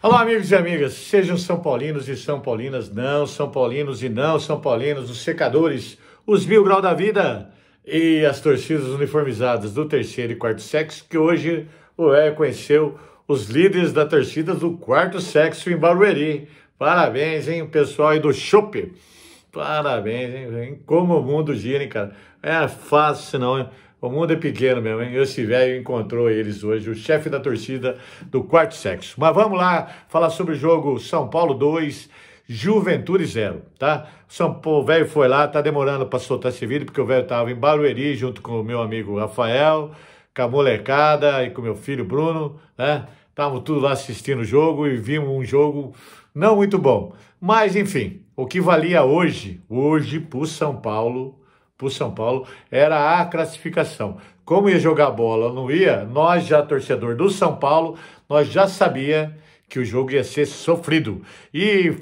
Olá, amigos e amigas, sejam São Paulinos e São Paulinas, não São Paulinos e não São Paulinos, os secadores, os mil graus da vida e as torcidas uniformizadas do terceiro e quarto sexo, que hoje o é conheceu os líderes da torcida do quarto sexo em Barueri. Parabéns, hein, pessoal aí do Chope. Parabéns, hein, como o mundo gira, hein, cara. É fácil, não, hein? O mundo é pequeno mesmo, hein? Esse velho encontrou eles hoje, o chefe da torcida do quarto sexo. Mas vamos lá falar sobre o jogo São Paulo 2, Juventude 0, tá? São Paulo, o velho foi lá, tá demorando para soltar esse vídeo, porque o velho tava em Barueri junto com o meu amigo Rafael, com a molecada e com meu filho Bruno, né? Estavam tudo lá assistindo o jogo e vimos um jogo não muito bom. Mas, enfim, o que valia hoje, hoje pro São Paulo para o São Paulo era a classificação. Como ia jogar bola, não ia, nós já, torcedor do São Paulo, nós já sabia que o jogo ia ser sofrido. E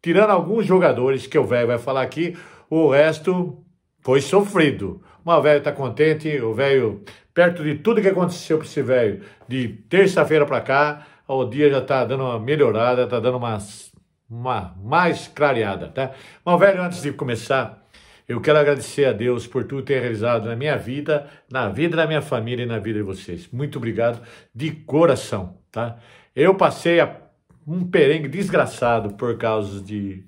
tirando alguns jogadores que o velho vai falar aqui, o resto foi sofrido. Mas o velho está contente, o velho, perto de tudo que aconteceu para esse velho, de terça-feira para cá, o dia já está dando uma melhorada, está dando uma, uma mais clareada, tá? Mas velho, antes de começar eu quero agradecer a Deus por tudo ter realizado na minha vida, na vida da minha família e na vida de vocês. Muito obrigado de coração, tá? Eu passei um perengue desgraçado por causa de,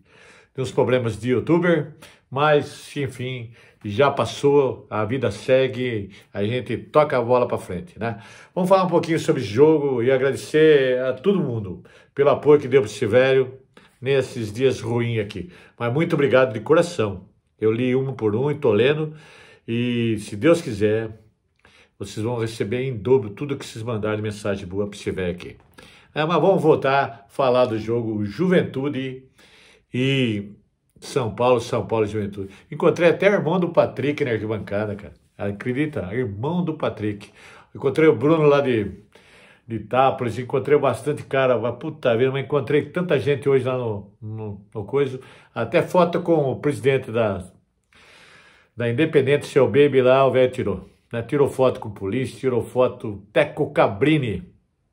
uns problemas de youtuber, mas enfim, já passou, a vida segue, a gente toca a bola para frente, né? Vamos falar um pouquinho sobre jogo e agradecer a todo mundo pelo apoio que deu para o Silvério nesses dias ruins aqui. Mas muito obrigado de coração. Eu li um por um e estou lendo. E se Deus quiser, vocês vão receber em dobro tudo que vocês mandarem mensagem boa para estiver aqui. É, mas vamos voltar a falar do jogo Juventude e São Paulo, São Paulo e Juventude. Encontrei até o irmão do Patrick na arquibancada, cara. Acredita? Irmão do Patrick. Encontrei o Bruno lá de de Itápolis, encontrei bastante cara, puta vida, mas encontrei tanta gente hoje lá no, no, no coisa, até foto com o presidente da, da Independente, seu baby lá, o velho tirou, né? tirou foto com o polícia, tirou foto até com o Cabrini,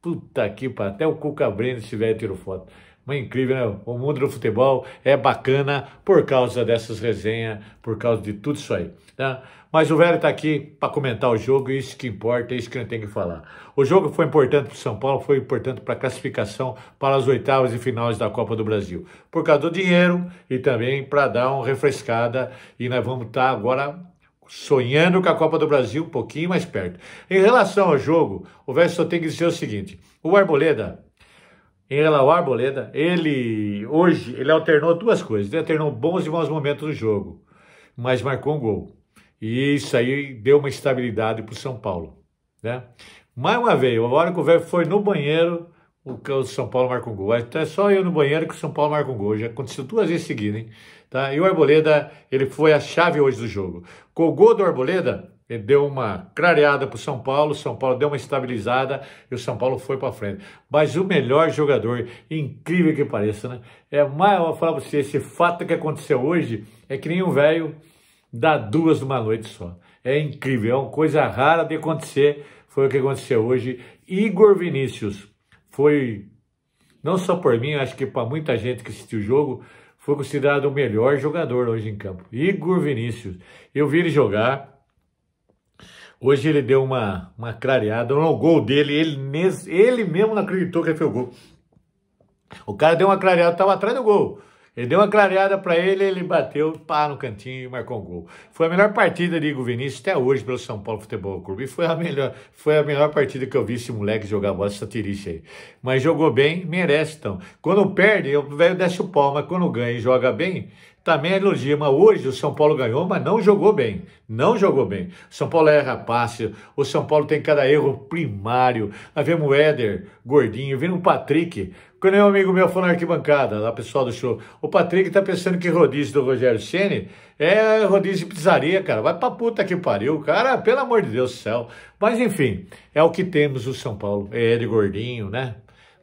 puta que pariu, até o Cucabrini esse velho tirou foto, mas incrível, né? O mundo do futebol é bacana por causa dessas resenhas, por causa de tudo isso aí. Né? Mas o velho está aqui para comentar o jogo, e isso que importa, é isso que gente tem que falar. O jogo foi importante para o São Paulo, foi importante para a classificação para as oitavas e finais da Copa do Brasil. Por causa do dinheiro e também para dar uma refrescada. E nós vamos estar tá agora sonhando com a Copa do Brasil um pouquinho mais perto. Em relação ao jogo, o velho só tem que dizer o seguinte: o Arboleda relação é o Arboleda, ele hoje ele alternou duas coisas. Ele alternou bons e maus momentos do jogo, mas marcou um gol. E isso aí deu uma estabilidade para o São Paulo. Né? Mais uma vez, a hora que o velho foi no banheiro, o São Paulo marcou um gol. É só eu no banheiro que o São Paulo marcou um gol. Já aconteceu duas vezes seguidas, hein? Tá? E o Arboleda, ele foi a chave hoje do jogo. Com o gol do Arboleda, deu uma clareada para o São Paulo, São Paulo deu uma estabilizada e o São Paulo foi para frente. Mas o melhor jogador, incrível que pareça, né? É mais, eu vou falar para você, esse fato que aconteceu hoje é que nem um velho dá duas numa noite só. É incrível, é uma coisa rara de acontecer, foi o que aconteceu hoje. Igor Vinícius foi, não só por mim, acho que para muita gente que assistiu o jogo, foi considerado o melhor jogador hoje em campo. Igor Vinícius. Eu vi ele jogar, Hoje ele deu uma, uma clareada no gol dele, ele, ele mesmo não acreditou que ele foi o gol. O cara deu uma clareada, estava atrás do gol. Ele deu uma clareada para ele, ele bateu, pá, no cantinho e marcou um gol. Foi a melhor partida de Igor Vinícius até hoje pelo São Paulo Futebol Clube. E foi a melhor, foi a melhor partida que eu vi esse moleque jogar bola, essa tiriche aí. Mas jogou bem, merece então. Quando perde, o velho desce o pau, mas quando ganha e joga bem, também é elogia, mas hoje o São Paulo ganhou, mas não jogou bem. Não jogou bem. O São Paulo erra passe, o São Paulo tem cada erro primário. Nós vemos o Éder, gordinho, vendo o Patrick, quando um amigo meu falou na arquibancada, lá pessoal do show, o Patrick tá pensando que rodízio do Rogério Ceni é rodízio de pizzaria, cara. Vai pra puta que pariu, cara, pelo amor de Deus do céu. Mas enfim, é o que temos o São Paulo. É ele gordinho, né?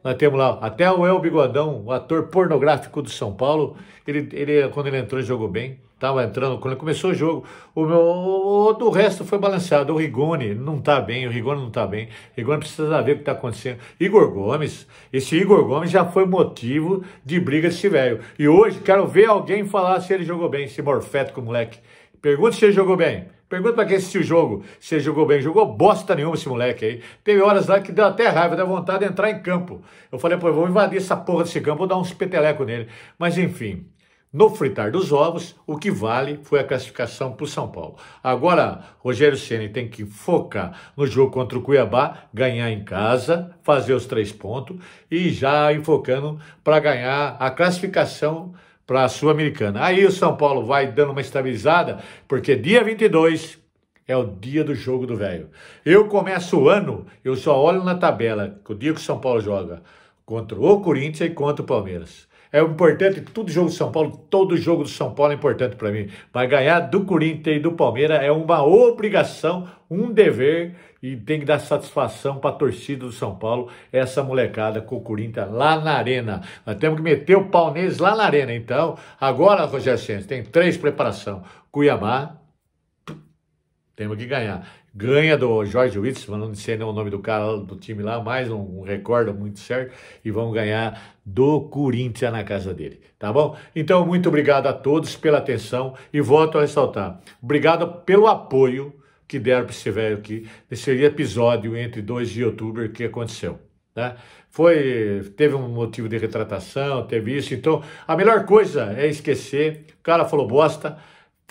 Nós temos lá até o El Bigodão, o ator pornográfico do São Paulo. Ele, ele quando ele entrou, jogou bem estava entrando, quando começou o jogo, o meu, o, do resto foi balanceado. O Rigoni não tá bem, o Rigoni não tá bem. O Rigoni precisa ver o que está acontecendo. Igor Gomes, esse Igor Gomes já foi motivo de briga desse velho. E hoje quero ver alguém falar se ele jogou bem, esse morfético moleque. Pergunta se ele jogou bem. Pergunta para quem assistiu o jogo se ele jogou bem. Jogou bosta nenhuma esse moleque aí. Teve horas lá que deu até raiva, deu vontade de entrar em campo. Eu falei, pô, eu vou invadir essa porra desse campo, vou dar uns petelecos nele. Mas enfim, no fritar dos ovos, o que vale foi a classificação para o São Paulo. Agora, Rogério Ceni tem que focar no jogo contra o Cuiabá, ganhar em casa, fazer os três pontos e já ir focando para ganhar a classificação para a Sul-Americana. Aí o São Paulo vai dando uma estabilizada, porque dia 22 é o dia do jogo do velho. Eu começo o ano, eu só olho na tabela, o dia que o São Paulo joga contra o Corinthians e contra o Palmeiras. É importante, todo jogo do São Paulo, todo jogo do São Paulo é importante para mim. Mas ganhar do Corinthians e do Palmeiras é uma obrigação, um dever e tem que dar satisfação para a torcida do São Paulo, essa molecada com o Corinthians lá na arena. Nós temos que meter o pau neles lá na arena. Então, agora, Rogério Senna, tem três preparação. Cuiabá, temos que ganhar ganha do Jorge Witzman, não sei nem o nome do cara do time lá, mais um, um recorde muito certo, e vão ganhar do Corinthians na casa dele, tá bom? Então, muito obrigado a todos pela atenção e volto a ressaltar, obrigado pelo apoio que deram para esse velho aqui, nesse episódio entre dois youtubers que aconteceu. Né? Foi, teve um motivo de retratação, teve isso, então a melhor coisa é esquecer, o cara falou bosta,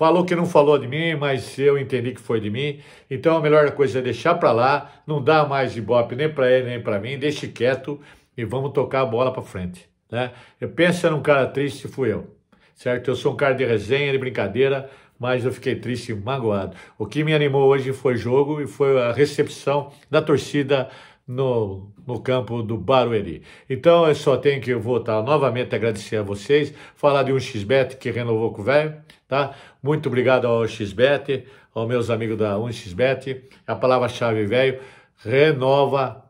Falou que não falou de mim, mas eu entendi que foi de mim. Então a melhor coisa é deixar para lá, não dá mais ibope nem para ele nem para mim, deixe quieto e vamos tocar a bola para frente, né? Eu pensa num cara triste, fui eu, certo? Eu sou um cara de resenha, de brincadeira, mas eu fiquei triste e magoado. O que me animou hoje foi o jogo e foi a recepção da torcida no, no campo do Barueri. Então eu só tenho que voltar novamente agradecer a vocês, falar de um XBET que renovou com o velho, tá? Muito obrigado ao XBET, aos meus amigos da 1xBet, a palavra-chave velho, renova,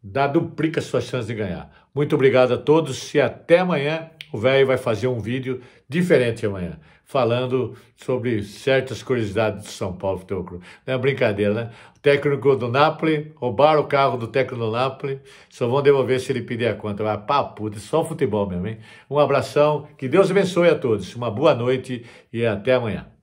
dá duplica suas chances de ganhar. Muito obrigado a todos e até amanhã. O velho vai fazer um vídeo diferente amanhã falando sobre certas curiosidades do São Paulo Futebol Clube. Não é brincadeira, né? O técnico do Napoli, roubaram o carro do técnico do Napoli, só vão devolver se ele pedir a conta. Vai pra puta, só futebol mesmo, hein? Um abração, que Deus abençoe a todos, uma boa noite e até amanhã.